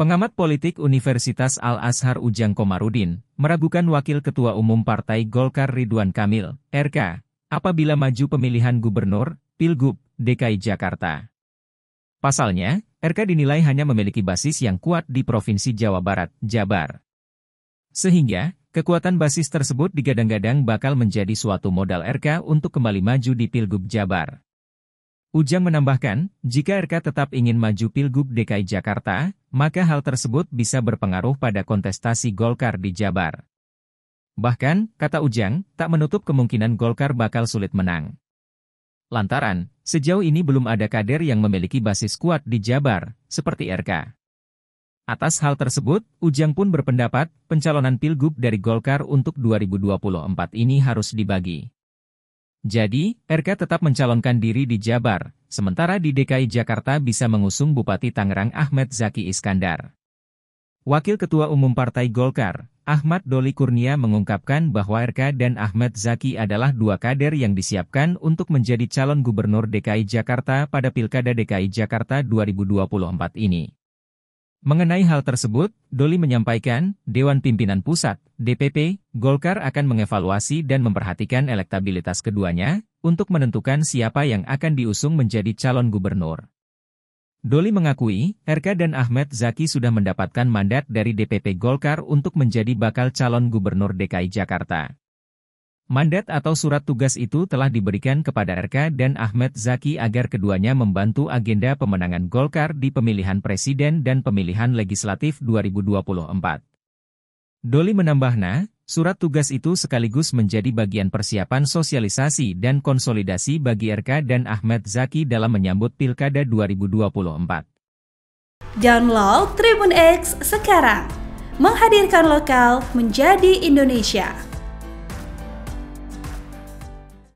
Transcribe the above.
Pengamat politik Universitas Al-Azhar Ujang Komarudin, meragukan Wakil Ketua Umum Partai Golkar Ridwan Kamil, RK, apabila maju pemilihan gubernur, Pilgub, DKI Jakarta. Pasalnya, RK dinilai hanya memiliki basis yang kuat di Provinsi Jawa Barat, Jabar. Sehingga, kekuatan basis tersebut digadang-gadang bakal menjadi suatu modal RK untuk kembali maju di Pilgub Jabar. Ujang menambahkan, jika RK tetap ingin maju Pilgub DKI Jakarta, maka hal tersebut bisa berpengaruh pada kontestasi Golkar di Jabar. Bahkan, kata Ujang, tak menutup kemungkinan Golkar bakal sulit menang. Lantaran, sejauh ini belum ada kader yang memiliki basis kuat di Jabar, seperti RK. Atas hal tersebut, Ujang pun berpendapat, pencalonan Pilgub dari Golkar untuk 2024 ini harus dibagi. Jadi, RK tetap mencalonkan diri di Jabar, sementara di DKI Jakarta bisa mengusung Bupati Tangerang Ahmad Zaki Iskandar. Wakil Ketua Umum Partai Golkar, Ahmad Doli Kurnia mengungkapkan bahwa RK dan Ahmad Zaki adalah dua kader yang disiapkan untuk menjadi calon gubernur DKI Jakarta pada Pilkada DKI Jakarta 2024 ini. Mengenai hal tersebut, Doli menyampaikan, Dewan Pimpinan Pusat, DPP, Golkar akan mengevaluasi dan memperhatikan elektabilitas keduanya untuk menentukan siapa yang akan diusung menjadi calon gubernur. Doli mengakui, RK dan Ahmed Zaki sudah mendapatkan mandat dari DPP Golkar untuk menjadi bakal calon gubernur DKI Jakarta. Mandat atau surat tugas itu telah diberikan kepada RK dan Ahmed Zaki agar keduanya membantu agenda pemenangan Golkar di pemilihan presiden dan pemilihan legislatif 2024. Doli menambahna, surat tugas itu sekaligus menjadi bagian persiapan sosialisasi dan konsolidasi bagi RK dan Ahmed Zaki dalam menyambut Pilkada 2024. Download Tribun X sekarang, menghadirkan lokal menjadi Indonesia.